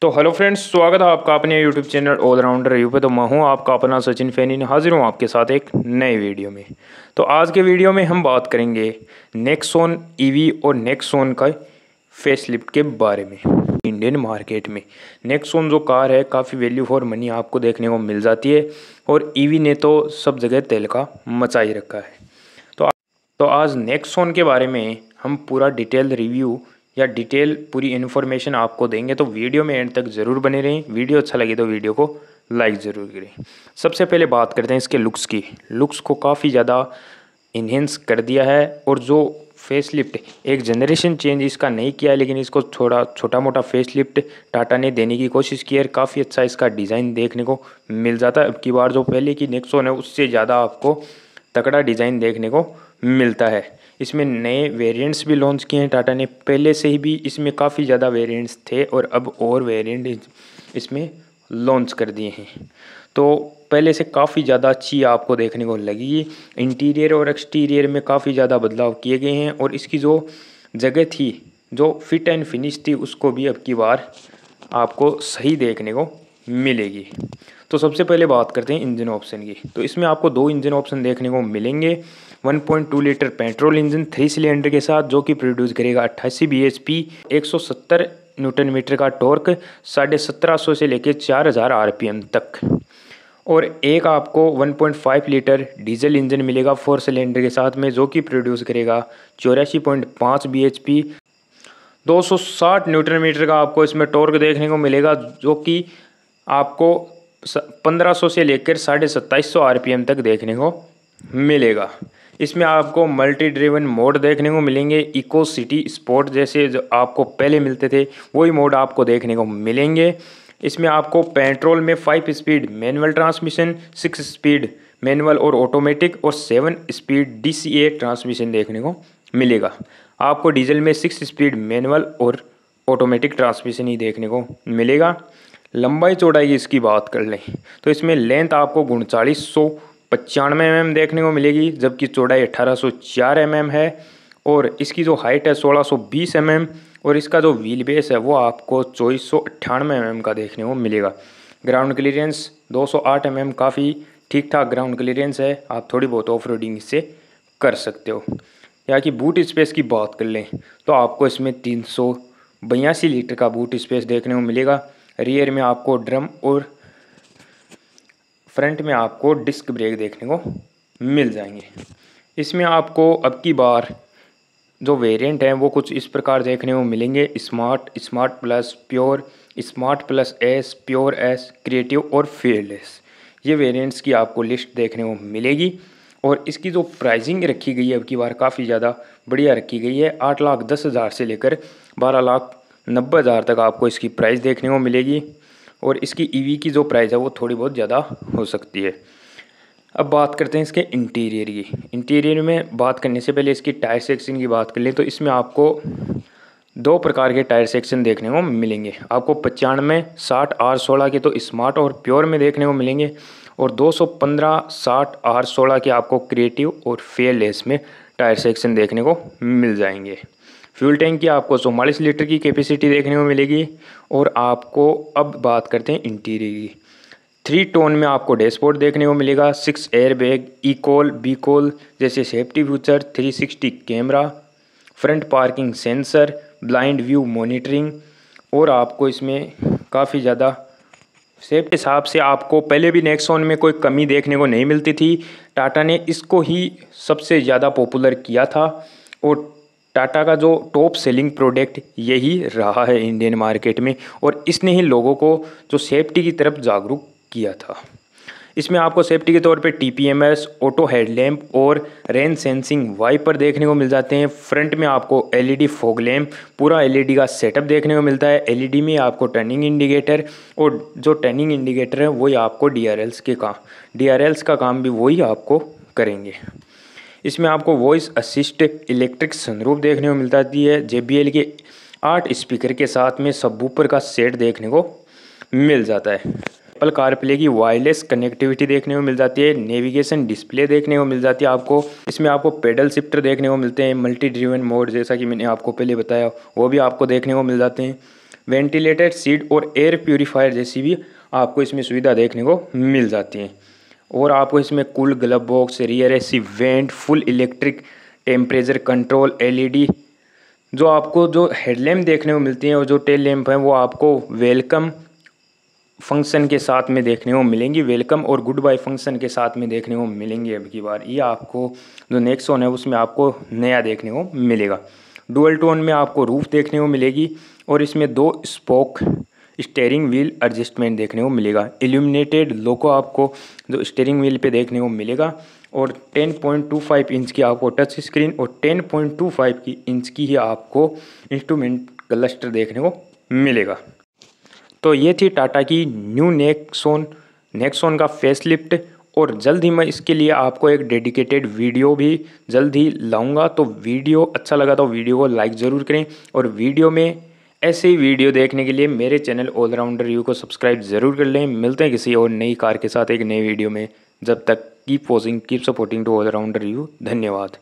तो hello friends स्वागत है आपका अपने यूट्यूब चैनल ऑलराउंडर रिव्यू पे तो मैं हूँ आपका अपना सचिन फैनी हाजिर हूँ आपके साथ एक नए वीडियो में तो आज के वीडियो में हम बात करेंगे नेक्सोन ईवी e और नेक्सोन का फेसलिफ्ट के बारे में इंडियन मार्केट में नेक्सोन जो कार है काफ़ी वैल्यू फॉर मनी आपको देखने को मिल जाती है और ई e ने तो सब जगह तेल का मचा ही रखा है तो तो आज नेक्सोन के बारे में हम पूरा डिटेल रिव्यू या डिटेल पूरी इन्फॉर्मेशन आपको देंगे तो वीडियो में एंड तक ज़रूर बने रहें वीडियो अच्छा लगे तो वीडियो को लाइक ज़रूर करें सबसे पहले बात करते हैं इसके लुक्स की लुक्स को काफ़ी ज़्यादा इन्हेंस कर दिया है और जो फेस लिफ्ट एक जनरेशन चेंज इसका नहीं किया है लेकिन इसको थोड़ा छोटा मोटा फेस लिफ्ट टाटा ने देने की कोशिश की है काफ़ी अच्छा इसका डिज़ाइन देखने को मिल जाता है अब की बार जो पहले की नेक्सोन है उससे ज़्यादा आपको तगड़ा डिज़ाइन देखने को मिलता है इसमें नए वेरिएंट्स भी लॉन्च किए हैं टाटा ने पहले से ही भी इसमें काफ़ी ज़्यादा वेरिएंट्स थे और अब और वेरिएंट इसमें लॉन्च कर दिए हैं तो पहले से काफ़ी ज़्यादा अच्छी आपको देखने को लगेगी इंटीरियर और एक्सटीरियर में काफ़ी ज़्यादा बदलाव किए गए हैं और इसकी जो जगह थी जो फिट एंड फिनिश थी उसको भी अब की बार आपको सही देखने को मिलेगी तो सबसे पहले बात करते हैं इंजन ऑप्शन की तो इसमें आपको दो इंजन ऑप्शन देखने को मिलेंगे 1.2 litre petrol engine three cylinder के साथ जो कि प्रोड्यूस करेगा अट्ठासी बी एच पी एक सौ सत्तर न्यूटन मीटर का टॉर्क साढ़े सत्रह सौ से लेकर चार हज़ार आर पी तक और एक आपको 1.5 लीटर डीजल इंजन मिलेगा फोर सिलेंडर के साथ में जो कि प्रोड्यूस करेगा चौरासी पॉइंट पाँच बी एच पी दो सौ साठ न्यूटन मीटर का आपको इसमें टॉर्क देखने को मिलेगा जो कि आपको पंद्रह सौ से लेकर साढ़े सत्ताईस सौ आर तक देखने को मिलेगा इसमें आपको मल्टी ड्रिवन मोड देखने को मिलेंगे इको सिटी स्पोर्ट जैसे जो आपको पहले मिलते थे वही मोड आपको देखने को मिलेंगे इसमें आपको पेट्रोल में five speed manual transmission six speed manual और ऑटोमेटिक और सेवन स्पीड डीसीए ट्रांसमिशन देखने को मिलेगा आपको डीजल में सिक्स स्पीड मैनुअल और ऑटोमेटिक ट्रांसमिशन ही देखने को मिलेगा लंबाई चौड़ाई की इसकी बात कर लें तो इसमें लेंथ आपको उनचालीस सौ पचानवे एम देखने को मिलेगी जबकि चौड़ाई अट्ठारह सौ चार एम है और इसकी जो हाइट है सोलह सौ बीस एम और इसका जो व्हील बेस है वो आपको चौबीस सौ अट्ठानवे एम का देखने को मिलेगा ग्राउंड क्लियरेंस 208 एम mm काफ़ी ठीक ठाक ग्राउंड क्लियरेंस है आप थोड़ी बहुत ऑफ रोडिंग इससे कर सकते हो या कि बूट स्पेस की बात कर लें तो आपको इसमें तीन सौ बयासी लीटर का बूट स्पेस देखने को मिलेगा रियर में आपको ड्रम और फ्रंट में आपको डिस्क ब्रेक देखने को मिल जाएंगे इसमें आपको अब की बार जो वेरिएंट हैं वो कुछ इस प्रकार देखने को मिलेंगे smart smart plus pure smart plus S pure S creative और फेयरलेस ये वेरिएंट्स की आपको लिस्ट देखने को मिलेगी और इसकी जो प्राइसिंग रखी गई है अब की बार काफ़ी ज़्यादा बढ़िया रखी गई है आठ लाख दस हज़ार से लेकर बारह लाख नब्बे हज़ार तक आपको इसकी प्राइस देखने को मिलेगी और इसकी ईवी e की जो प्राइस है वो थोड़ी बहुत ज़्यादा हो सकती है अब बात करते हैं इसके इंटीरियर की इंटीरियर में बात करने से पहले इसकी टायर सेक्शन की बात कर लें तो इसमें आपको दो प्रकार के टायर सेक्शन देखने को मिलेंगे आपको पचानवे साठ आर सोलह के तो स्मार्ट और प्योर में देखने को मिलेंगे और 215 साठ आर सोलह के आपको क्रिएटिव और फेयरलेस में टायर सेक्शन देखने को मिल जाएंगे फ्यूल टैंक की आपको चौवालीस लीटर की कैपेसिटी देखने को मिलेगी और आपको अब बात करते हैं इंटीरियर की थ्री टोन में आपको डैशबोर्ड देखने को मिलेगा six airbag E call B call जैसे safety future 360 camera front parking sensor blind view monitoring और आपको इसमें काफ़ी ज़्यादा सेफ्ट हिसाब से आपको पहले भी नेक्सोन में कोई कमी देखने को नहीं मिलती थी टाटा ने इसको ही सबसे ज़्यादा पॉपुलर किया था और टाटा का जो टॉप सेलिंग प्रोडक्ट यही रहा है इंडियन मार्केट में और इसने ही लोगों को जो सेफ्टी की तरफ जागरूक किया था इसमें आपको सेफ्टी के तौर पे T P M S auto headlamp और रेन सेंसिंग वाइपर देखने को मिल जाते हैं फ्रंट में आपको L E D fog lamp पूरा एल ई डी का सेटअप देखने को मिलता है एल ई डी में आपको टर्निंग इंडिकेटर और जो टर्निंग इंडिकेटर है वही आपको डी आर एल्स के काम डी आर एल्स का काम भी वही आपको करेंगे इसमें आपको वॉइस असिस्ट इलेक्ट्रिक संरूप देखने को मिलता है जे के आठ स्पीकर के साथ में सबूपर का सेट देखने को मिल जाता है एप्पल कारप्ले की वायरलेस कनेक्टिविटी देखने को मिल जाती है नेविगेशन डिस्प्ले देखने को मिल जाती है आपको इसमें आपको पेडल शिफ्टर देखने को मिलते हैं मल्टी ड्रिवन मोड जैसा कि मैंने आपको पहले बताया वो भी आपको देखने को मिल जाते हैं वेंटिलेटेड सीट और एयर प्योरीफायर जैसी भी आपको इसमें सुविधा देखने को मिल जाती है और आपको इसमें cool glove box rear AC vent full electric temperature control LED जो आपको जो हेडलैम्प देखने को मिलती हैं और जो टेल लैम्प हैं वो आपको वेलकम फंक्शन के साथ में देखने को मिलेंगी वेलकम और गुड बाय फंक्शन के साथ में देखने को मिलेंगी अब की बार ये आपको जो नेक्सोन है उसमें आपको नया देखने को मिलेगा डुअल टोन में आपको रूफ देखने को मिलेगी और इसमें दो स्पोक स्टेयरिंग व्हील एडजस्टमेंट देखने को मिलेगा एल्यूमिनेटेड लोको आपको जो स्टेयरिंग व्हील पे देखने को मिलेगा और 10.25 इंच की आपको टच स्क्रीन और 10.25 की इंच की ही आपको इंस्ट्रूमेंट क्लस्टर देखने को मिलेगा तो ये थी टाटा की न्यू नेक्सोन नेक्सोन का फेस और जल्द ही मैं इसके लिए आपको एक डेडिकेटेड वीडियो भी जल्द ही लाऊंगा तो वीडियो अच्छा लगा तो वीडियो को लाइक ज़रूर करें और वीडियो में ऐसे ही वीडियो देखने के लिए मेरे चैनल ऑलराउंडर यू को सब्सक्राइब ज़रूर कर लें मिलते हैं किसी और नई कार के साथ एक नई वीडियो में जब तक keep posing keep supporting to allrounder you धन्यवाद